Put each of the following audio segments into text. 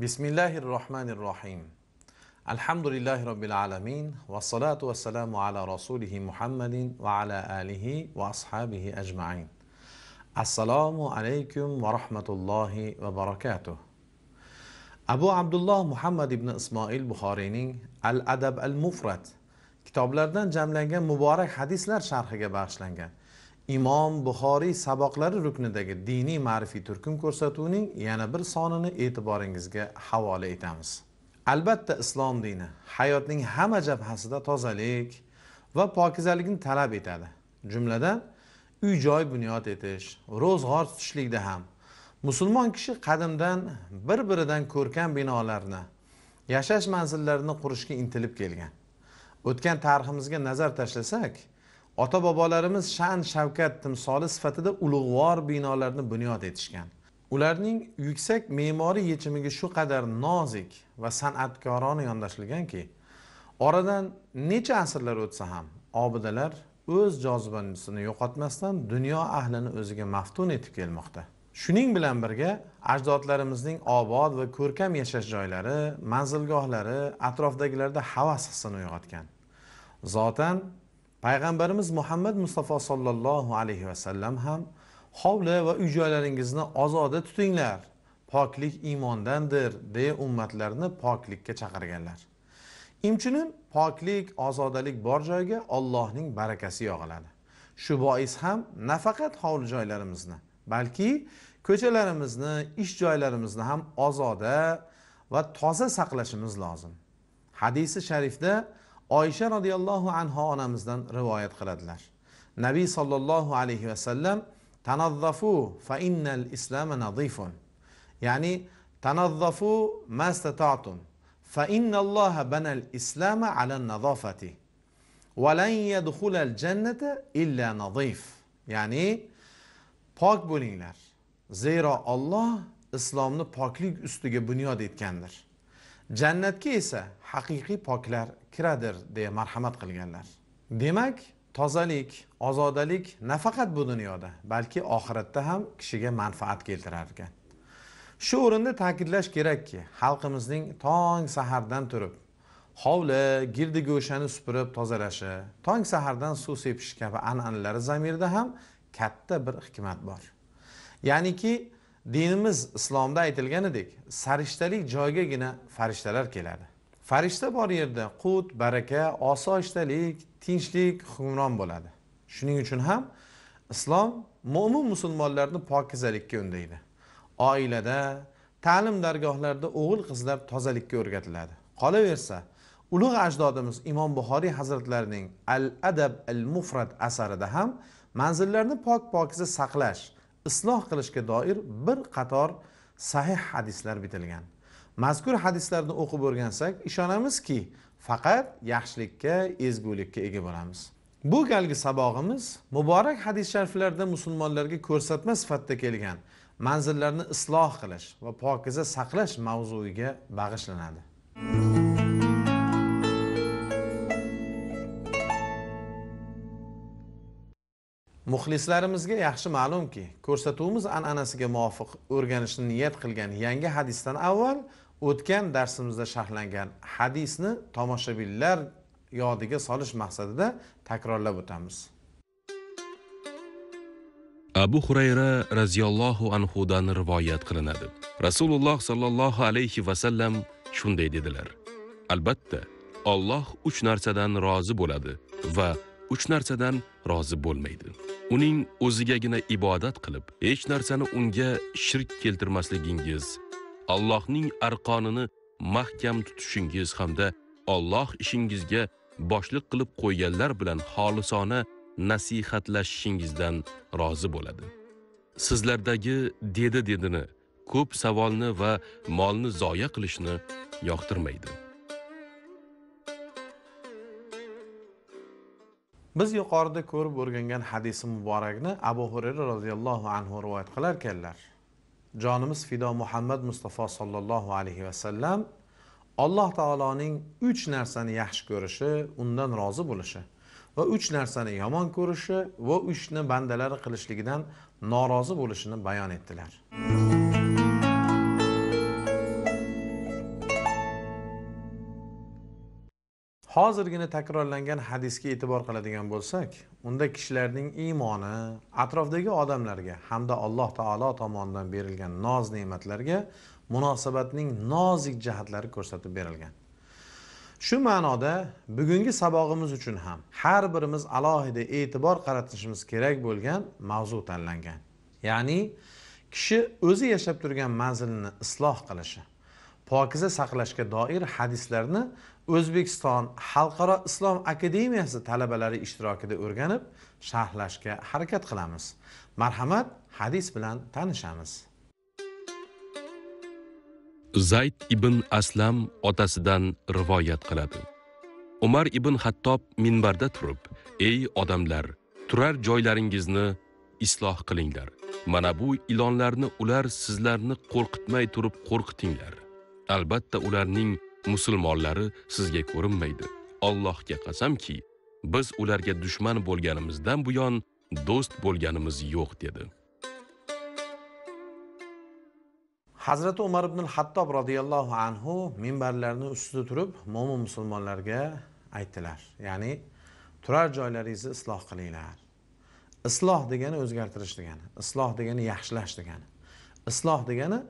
بسم الله الرحمن الرحيم الحمد لله رب العالمين والصلاة والسلام على رسوله محمد وعلى آله وأصحابه أجمعين السلام عليكم ورحمة الله وبركاته أبو abu abdulloh muhammad ibn ismoil buxoriyning al adab al mufrat kitoblardan jamlangan muborak hadislar sharhiga bag'ishlangan imom buxoriy saboqlari ruknidagi diniy ma'rifiy turkum ko'rsatuvining yana bir sonini e'tiboringizga havola etamiz albatta islom dini hayotning hamma jabhasida tozalik va pokizalikni talab etadi jumladan uy joy bunyod etish ro'zg'or tutishlikda ham musulmon kishi qadimdan bir biridan ko'rkam binolarni yashash manzillarini qurishga intilib kelgan o'tgan tariximizga nazar tashlasak ota bobolarimiz shan shavkat timsoli sifatida ulug'vor binolarni bunyod etishgan ularning yuksak me'moriy yechimiga shu qadar nozik va san'atkorona yondashilganki oradan necha asrlar o'tsa ham obidalar o'z jozibasini yo'qotmasdan dunyo ahlini o'ziga maftun etib kelmoqda shuning bilan birga ajdodlarimizning obod va ko'rkam yashash joylari manzilgohlari atrofdagilarda havas hissini uyg'otgan zotan payg'ambarimiz muhammad mustafa sollallohu alayhi vasallam ham hovli va uy joylaringizni ozoda tutinglar poklik iymondandir deya ummatlarni poklikka chaqirganlar imchunin poklik ozodalik bor joyga ollohning barakasi yog'iladi shu bois ham nafaqat hovli joylarimizni balki ko'chalarimizni ish joylarimizni ham ozoda va toza saqlashimiz lozim hadisi sharifda oysha roziyallohu anhu onamizdan rivoyat qiladilar nabiy sollallohu alayhi vasallam tanazzafu fa innal islama nazifun ya'ni tanazzafu mastata'tum fa innalloha banal islama ala nazofati va lan yadkhulal cennete illa nazif ya'ni pok bo'linglar zira Allah islomni poklik üstüge bunyod etkendir." jannatga esa haqiqiy poklar kiradir deya marhamat qilganlar demak tozalik ozodalik nafaqat bu dunyoda balki oxiratda ham kishiga manfaat keltirar ekan shu o'rinda ta'kidlash kerakki xalqimizning tong sahardan turib hovli girdi go'shani supurib tozalashi tong sahardan suv sepish kabi an'analari zamirida ham katta bir hikmat bor ya'niki dinimiz islomda aytilganidek sarishtalik joygagina farishtalar keladi farishta bor yerda qut baraka osoyishtalik tinchlik hukmron bo'ladi shuning uchun ham islom mo'min musulmonlarni pokizalikka undaydi oilada ta'lim dargohlarida o'g'il qizlar tozalikka o'rgatiladi qolaversa ulug' ajdodimiz imom buxoriy hazratlarining al adab al mufrat asarida ham manzillarni pok pokiza saqlash isloh qilishga doir bir qator sahih hadislar bitilgan mazkur hadislarni o'qib o'rgansak ishonamizki faqat yaxshilikka ezgulikka ega bo'lamiz bu galgi sabog'imiz muborak hadis shariflarda musulmonlarga ko'rsatma sifatida kelgan manzillarni isloh qilish va pokiza saqlash mavzuiga bag'ishlanadi muxlislarimizga yaxshi ma'lumki ko'rsatuvimiz an'anasiga muvofiq o'rganishni niyat qilgan yangi hadisdan avval o'tgan darsimizda sharhlangan hadisni tomoshabinlar yodiga solish maqsadida takrorlab o'tamiz abu xurayra roziyallohu anhudan rivoyat qilinadi rasululloh sollallohu alayhi vasallam shunday dedilar albatta olloh uch narsadan rozi bo'ladi va uch narsadan rozi bo'lmaydi uning o'zigagina ibodat qilib hech narsani unga shirk keltirmasligingiz allohning arqonini mahkam tutishingiz hamda olloh ishingizga boshliq qilib qo'yganlar bilan xolisona nasihatlashishingizdan rozi bo'ladi sizlardagi dedi dedini ko'p savolni va molni zoya qilishni yoqtirmaydi biz yuqorida ko'rib o'rgangan hadisi muborakni abu hurayra roziyallohu anhu rivoyat qilar ekanlar jonimiz fido muhammad mustafa sollallohu alayhi vasallam alloh taoloning uch narsani yaxshi ko'rishi undan rozi bo'lishi va uch narsani yomon ko'rishi va uchni bandalari qilishligidan norozi bo'lishini bayon etdilar hozirgina takrorlangan hadisga e'tibor qiladigan bo'lsak unda kishilarning iymoni atrofdagi odamlarga hamda alloh taolo tomonidan berilgan noz ne'matlarga munosabatning nozik jihatlari ko'rsatib berilgan shu ma'noda bugungi sabog'imiz uchun ham har birimiz alohida e'tibor qaratishimiz kerak bo'lgan mavzu tanlangan ya'ni kishi o'zi yashab turgan manzilini isloh qilishi pokiza saqlashga doir hadislarni o'zbekiston xalqaro islom akademiyasi talabalari ishtirokida o'rganib sharhlashga harakat qilamiz marhamat hadis bilan tanishamiz zayd ibn aslam otasidan rivoyat qiladi umar ibn hattob minbarda turib ey odamlar turar joylaringizni isloh qilinglar mana bu ilonlarni ular sizlarni qo'rqitmay turib qo'rqitinglar albatta ularning musulmonlari sizga ko'rinmaydi allohga qasamki biz ularga dushman bo'lganimizdan buyon do'st bo'lganimiz yo'q dedi hazrati umar ibn hattob roziyallohu anhu minbarlarni ustida turib mo'min musulmonlarga aytdilar ya'ni turar joylaringizni isloh qilinglar isloh degani o'zgartirish degani isloh degani yaxshilash degani isloh degani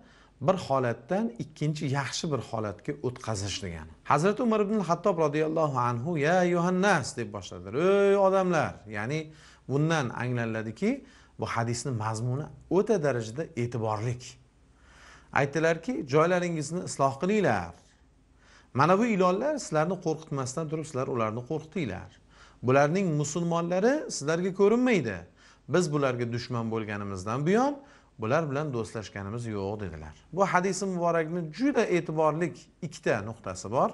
bir holatdan ikkinchi yaxshi bir holatga o'tkazish degani hazrati umar ibn hattob roziyallohu anhu ya yuhannas deb boshladilar ey odamlar ya'ni bundan anglaniladiki bu hadisni mazmuni o'ta darajada e'tiborlik aytdilarki joylaringizni isloh qilinglar mana bu ilonlar sizlarni qo'rqitmasdan turib sizlar ularni qo'rqitinglar bularning musulmonlari sizlarga ko'rinmaydi biz bularga dushman bo'lganimizdan buyon bular bilan do'stlashganimiz yo'q dedilar bu hadisi muborakni juda e'tiborlik ikkita nuqtasi bor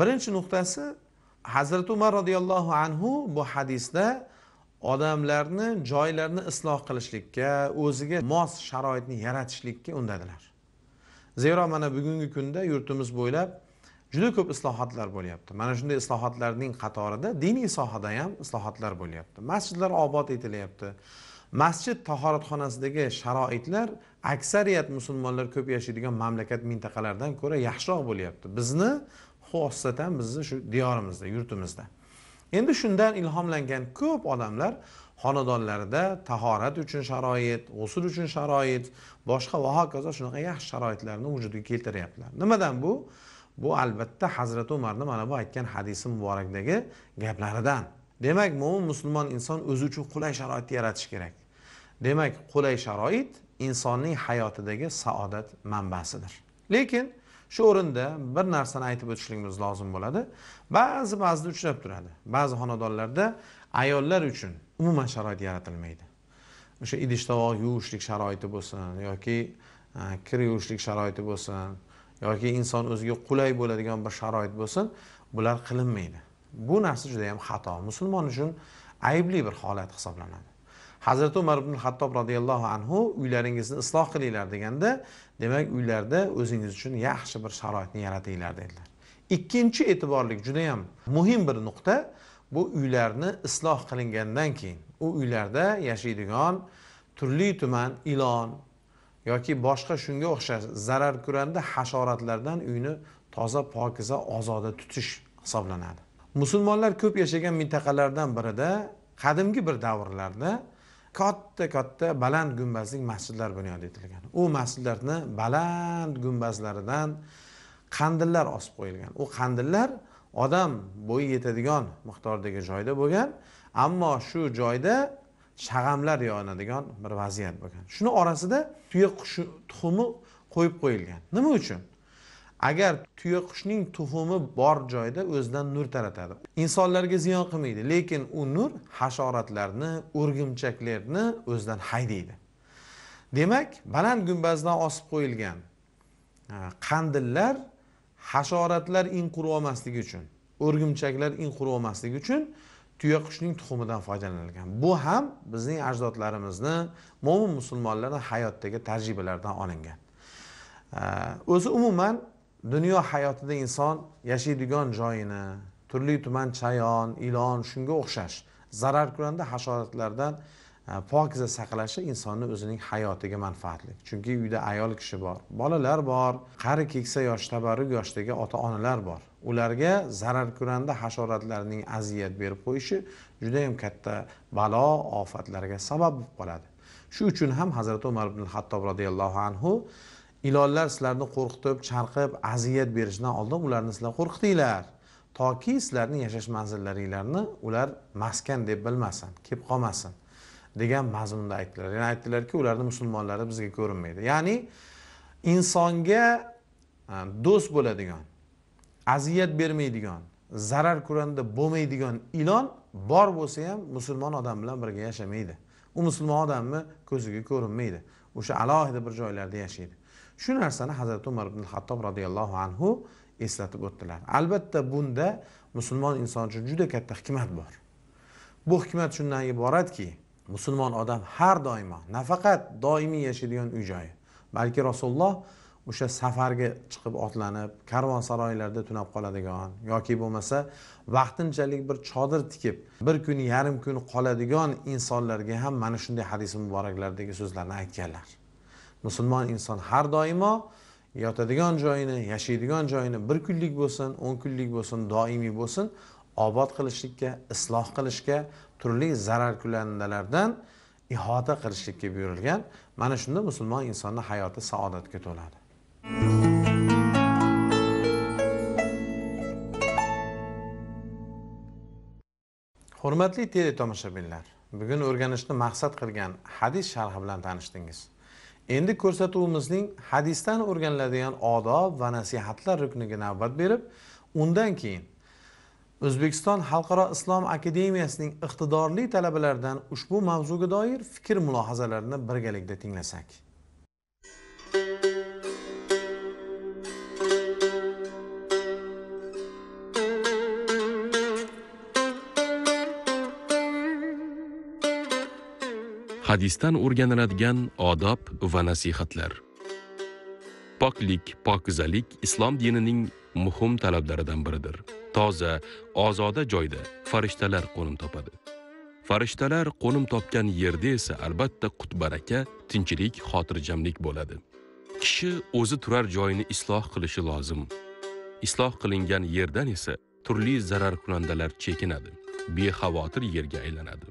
birinchi nuqtasi hazrati umar roziyallohu anhu bu hadisda odamlarni joylarini isloh qilishlikka o'ziga mos sharoitni yaratishlikka undadilar zero mana bugungi kunda yurtimiz bo'ylab juda ko'p islohotlar bo'lyapti mana shunday islohotlarning qatorida diniy sohada ham islohotlar bo'lyapti masjidlar obod etilyapti masjid tahoratxonasidagi sharoitlar aksariyat musulmonlar ko'p yashaydigan mamlakat mintaqalardan ko'ra yaxshiroq bo'lyapti bizni xosatan bizni shu diyorimizda yurtimizda endi shundan ilhomlangan ko'p odamlar xonadonlarida tahorat uchun sharoit g'usul uchun sharoit boshqa va hokazo shunaqa yaxshi sharoitlarni vujudga keltiryaptilar nimadan bu bu albatta hazrati umarni mana bu aytgan hadisi muborakdagi gaplaridan demak mo'min musulmon inson o'zi uchun qulay sharoitni yaratish kerak demak qulay sharoit insonning hayotidagi saodat manbasidir lekin shu o'rinda bir narsani aytib o'tishligimiz lozim bo'ladi ba'zi ba'zida uchrab turadi ba'zi xonadonlarda ayollar uchun umuman sharoit yaratilmaydi o'sha idish tovoq yuvishlik sharoiti bo'lsin yoki e, kir yuvishlik sharoiti bo'lsin yoki inson o'ziga qulay bo'ladigan bir sharoit bo'lsin bular qilinmaydi bu narsa juda yam xato musulmon uchun aybli bir holat hisoblanadi hazrati umar ibn hattob roziyallohu anhu uylaringizni isloh qilinglar deganda demak uylarda o'zingiz uchun yaxshi bir sharoitni yaratinglar dedilar ikkinchi e'tiborlik judayam muhim bir nuqta bu uylarni isloh qilingandan keyin u uylarda yashaydigan turli tuman ilon yoki boshqa shunga o'xshash zarar ko'randa hasharotlardan uyni toza pokiza ozoda tutish hisoblanadi musulmonlar ko'p yashagan mintaqalardan birida qadimgi bir davrlarda katta katta baland gumbazli masjidlar bunyod etilgan u masjidlarni baland gumbazlaridan qandillar osib qo'yilgan u qandillar odam bo'yi yetadigan miqdordagi joyda bo'lgan ammo shu joyda shag'amlar yonadigan bir vaziyat bo'lgan shuni orasida tuya qushi tuxumi qo'yib qo'yilgan nima uchun agar tuyaqushning tuxumi bor joyda o'zidan nur taratadi insonlarga ziyon qilmaydi lekin u nur hasharotlarni o'rgimchaklarni o'zidan haydaydi demak baland gumbazdan osib qo'yilgan e, qandillar hasharotlar inqirib olmasligi uchun o'rgimchaklar inqirib olmasligi uchun tuyaqushning tuxumidan foydalanilgan bu ham bizning ajdodlarimizni mo'min musulmonlarni hayotdagi tajribalaridan olingan e, o'zi umuman dunyo hayotida inson yashaydigan joyini turli tuman chayon ilon shunga o'xshash zarar ko'randi hasharotlardan e, pokiza saqlashi insonni o'zining hayotiga manfaatli chunki uyda ayol kishi bor bolalar bor qari keksa yosh tabarruk yoshdagi ota onalar bor ularga zarar ko'randi hasharotlarning aziyat berib qo'yishi judayam katta balo ofatlarga sabab bo'lib qoladi shu uchun ham hazrati umar ibn hattob roziyallohu anhu ilonlar sizlarni qo'rqitib charqib aziyat berishdan oldin ularni sizlar qo'rqitinglar toki sizlarni yashash manzillaringlarni ular maskan deb bilmasin kelib qolmasin degan mazmunda aytdilar ya'ni aytdilarki ularni musulmonlari bizga ko'rinmaydi ya'ni insonga e, do'st bo'ladigan aziyat bermaydigan zarar ko'randa bo'lmaydigan ilon bor bo'lsa ham musulmon odam bilan birga yashamaydi u musulmon odamni ko'ziga ko'rinmaydi o'sha alohida bir joylarda yashaydi shu narsani hazrati umar ibn hattob roziyallohu anhu eslatib o'tdilar albatta bunda musulmon inson uchun juda katta hikmat bor bu hikmat shundan iboratki musulmon odam har doimo nafaqat doimiy yashaydigan uy joyi balki rasululloh o'sha safarga chiqib otlanib karvonsaroylarda tunab qoladigan yoki bo'lmasa vaqtinchalik bir chodir tikib bir kun yarim kun qoladigan insonlarga ham mana shunday hadis muboraklardagi so'zlarni aytganlar musulmon inson har doimo yotadigan joyini yashaydigan joyini bir kunlik bo'lsin o'n kunlik bo'lsin doimiy bo'lsin obod qilishlikka isloh qilishga turli zarar kulandalardan ihota qilishlikka buyurilgan mana shunda musulmon insonni hayoti saodatga to'ladi hurmatli teletomoshabinlar bugun o'rganishni maqsad qilgan hadis sharhi bilan tanishdingiz endi ko'rsatuvimizning hadisdan o'rganiladigan odob va nasihatlar rukniga navbat berib undan keyin o'zbekiston xalqaro islom akademiyasining iqtidorli talabalaridan ushbu mavzuga doir fikr mulohazalarini birgalikda tinglasak hadisdan o'rganiladigan odob va nasihatlar poklik pokizalik islom dinining muhim talablaridan biridir toza ozoda joyda farishtalar qo'nim topadi farishtalar qo'nim topgan yerda esa albatta qutbaraka tinchlik xotirjamlik bo'ladi kishi o'zi turar joyini isloh qilishi lozim isloh qilingan yerdan esa turli zararkunandalar chekinadi bexavotir yerga aylanadi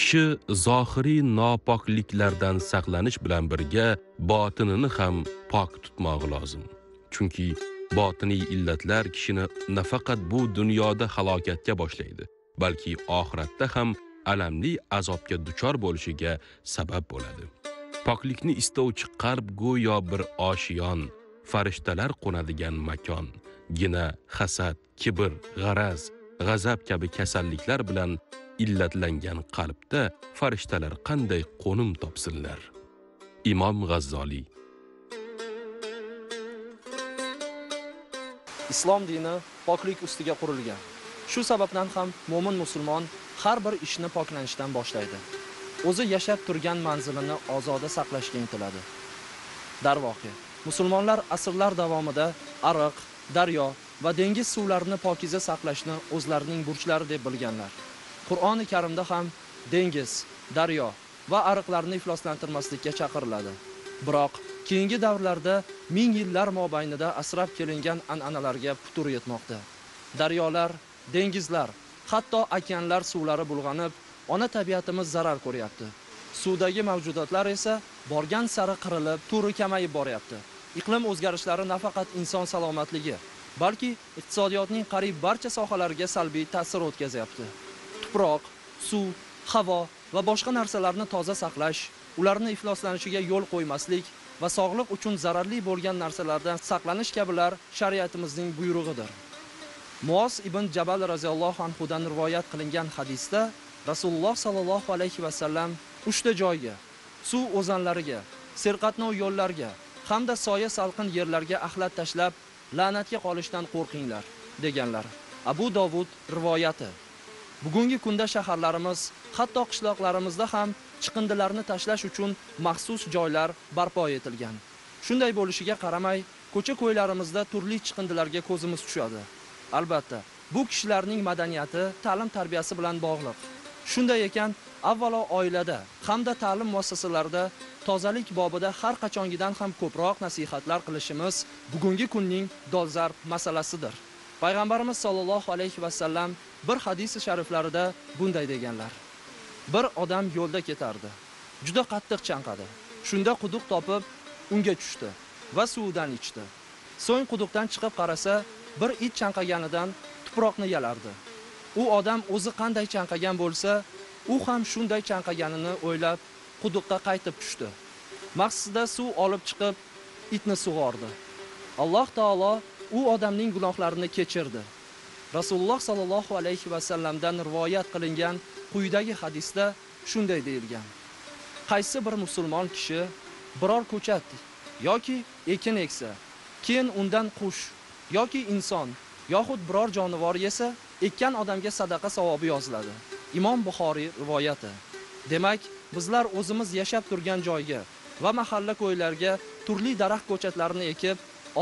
kishi zohiriy nopokliklardan saqlanish bilan birga botinini ham pok tutmog'i lozim chunki botiniy illatlar kishini nafaqat bu dunyoda halokatga boshlaydi balki oxiratda ham alamli azobga duchor bo'lishiga sabab bo'ladi poklikni istovchi qalb go'yo bir oshiyon farishtalar qo'nadigan makon gina hasad kibr g'araz g'azab kabi kasalliklar bilan illatlangan qalbda farishtalar qanday qo'nim topsinlar imom g'azzoliy islom dini poklik ustiga qurilgan shu sababdan ham mo'min musulmon har bir ishni poklanishdan boshlaydi o'zi yashab turgan manzilini ozoda saqlashga intiladi darvoqe musulmonlar asrlar davomida ariq daryo va dengiz suvlarini pokiza saqlashni o'zlarining burchlari deb bilganlar Qur'oni Karimda ham dengiz, daryo va ariqlarni ifloslantirmaslikka chaqiriladi. Biroq keyingi davrlarda ming yillar mobaynida asrab kelingan an'analarga putur yetmoqda. Daryolar, dengizlar, hatto okeanlar suvlari bulg'anib, ona tabiatimiz zarar ko'ryapti. Suvdagi mavjudotlar esa borgan sari qirilib, turi kamayib boryapti. Iqlim o'zgarishlari nafaqat inson salomatligi, balki iqtisodiyotning qariyb barcha sohalariga salbiy ta'sir o'tkazyapti. tuproq, suv, havo va boshqa narsalarni toza saqlash, ularni ifloslanishiga yo'l qo'ymaslik va sog'liq uchun zararli bo'lgan narsalardan saqlanish kabilar shariatimizning buyrug'idir. Muoz ibn Jabal roziyallohu anhu dan rivoyat qilingan hadisda Rasululloh sallallohu alayhi va sallam uchta joyga, suv o'zanlariga, serqatnov yo'llarga hamda soya salqin yerlarga axlat tashlab la'natga qolishdan qo'rqinglar deganlar. Abu Dovud rivoyati bugungi kunda shaharlarimiz hatto qishloqlarimizda ham chiqindilarni tashlash uchun maxsus joylar barpo etilgan shunday bo'lishiga qaramay ko'cha ko'ylarimizda turli chiqindilarga ko'zimiz tushadi albatta bu kishilarning madaniyati ta'lim tarbiyasi bilan bog'liq shunday ekan avvalo oilada hamda ta'lim muassasalarida tozalik bobida har qachongidan ham ko'proq nasihatlar qilishimiz bugungi kunning dolzarb masalasidir payg'ambarimiz sollallohu alayhi vasallam bir hadisi shariflarida bunday deganlar bir odam yo'lda ketardi juda qattiq chanqadi shunda quduq topib unga tushdi va suvidan ichdi so'ng quduqdan chiqib qarasa bir it chanqaganidan tuproqni yalardi u odam o'zi qanday chanqagan bo'lsa u ham shunday chanqaganini o'ylab quduqqa qaytib tushdi maqsida suv olib chiqib itni sug'ordi alloh taolo u odamning gunohlarini kechirdi rasululloh sollallohu alayhi vasallamdan rivoyat qilingan quyidagi hadisda shunday deyilgan qaysi bir musulmon kishi biror ko'chat yoki ekin eksa keyin undan qush yoki inson yoxud biror jonivor yesa ekkan odamga sadaqa savobi yoziladi imom buxoriy rivoyati demak bizlar o'zimiz yashab turgan joyga va mahalla ko'ylarga turli daraxt ko'chatlarini ekib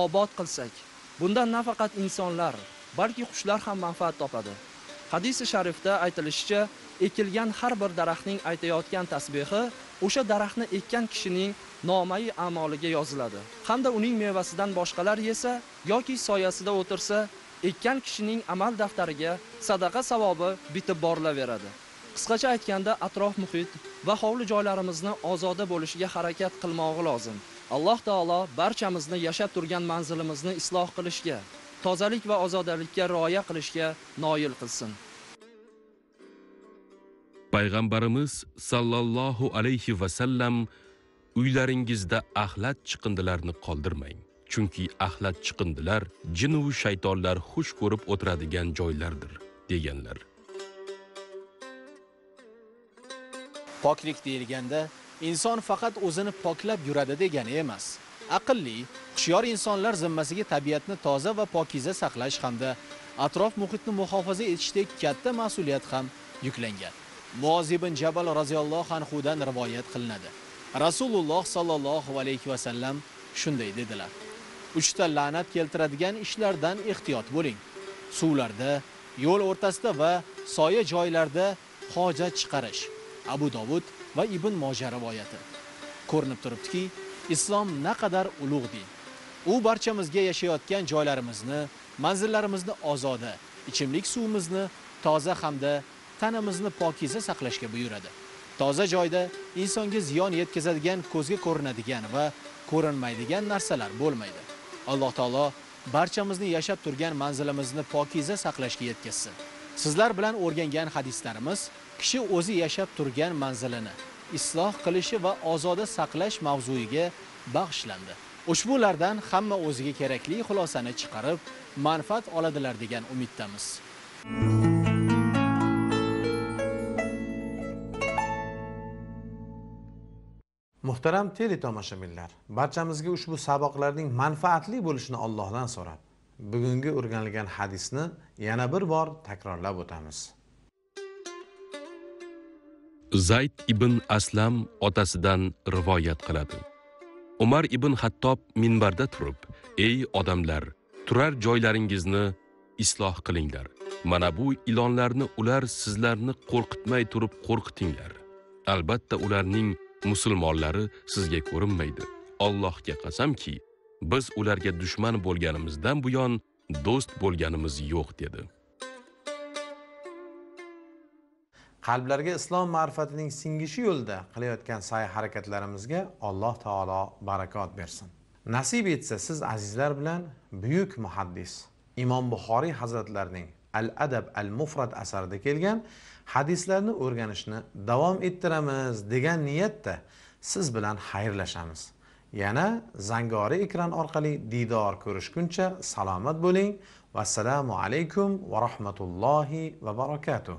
obod qilsak Bundan nafaqat insonlar, balki qushlar ham manfaat topadi. Hadis sharifda aytilishicha, ekilgan har bir daraxtning aytayotgan tasbihi o'sha daraxtni ekkan kishining nomayi amoliga yoziladi. Hamda uning mevasidan boshqalar yesa yoki soyasida o'tirsa, ekkan kishining amal daftariga sadaqa savobi bitib borilaveradi. Qisqacha aytganda, atrof muhit va hovli joylarimizni ozoda bo'lishiga harakat qilmoq lozim. alloh taolo barchamizni yashab turgan manzilimizni isloq qilishga tozalik va ozodalikka rioya qilishga noil qilsin payg'ambarimiz sallallohu alayhi sallam uylaringizda axlat chiqindilarini qoldirmang chunki axlat chiqindilar va shaytonlar xush ko'rib o'tiradigan joylardir deganlar poklik deyilganda inson faqat o'zini poklab yuradi degani emas aqlli hushyor insonlar zimmasiga tabiatni toza va pokiza saqlash hamda atrof muhitni muhofaza etishdek katta mas'uliyat ham yuklangan muoz ibn jabal roziyallohu anhudan rivoyat qilinadi rasululloh sollallohu alayhi vasallam shunday dedilar uchta la'nat keltiradigan ishlardan ehtiyot bo'ling suvlarda yo'l o'rtasida va soya joylarda hojat chiqarish abu dovud va ibn moja rivoyati ko'rinib turibdiki islom naqadar ulug' din u barchamizga yashayotgan joylarimizni manzillarimizni ozoda ichimlik suvimizni toza hamda tanamizni pokiza saqlashga buyuradi toza joyda insonga ziyon yetkazadigan ko'zga ko'rinadigan va ko'rinmaydigan narsalar bo'lmaydi alloh taolo barchamizni yashab turgan manzilimizni pokiza saqlashga yetkazsin sizlar bilan o'rgangan hadislarimiz kishi o'zi yashab turgan manzilini isloh qilishi va ozoda saqlash mavzuiga bag'ishlandi ushbulardan hamma o'ziga kerakli xulosani chiqarib manfaat oladilar degan umiddamiz muhtaram teletomoshabinlar barchamizga ushbu saboqlarning manfaatli bo'lishini allohdan so'rab bugungi o'rganilgan hadisni yana bir bor takrorlab o'tamiz zayd ibn aslam otasidan rivoyat qiladi umar ibn hattob minbarda turib ey odamlar turar joylaringizni isloh qilinglar mana bu ilonlarni ular sizlarni qo'rqitmay turib qo'rqitinglar albatta ularning musulmonlari sizga ko'rinmaydi allohga qasamki biz ularga dushman bo'lganimizdan buyon do'st bo'lganimiz yo'q dedi qalblarga islom ma'rifatining singishi yo'lida qilayotgan sa'y harakatlarimizga alloh taolo barakot bersin nasib etsa siz azizlar bilan buyuk muhaddis imom buxoriy hazratlarining al adab al mufrat asarida kelgan hadislarni o'rganishni davom ettiramiz degan niyatda siz bilan xayrlashamiz yana zangori ekran orqali diydor ko'rishguncha salomat bo'ling vassalomu alaykum va rahmatullohi va barakatuh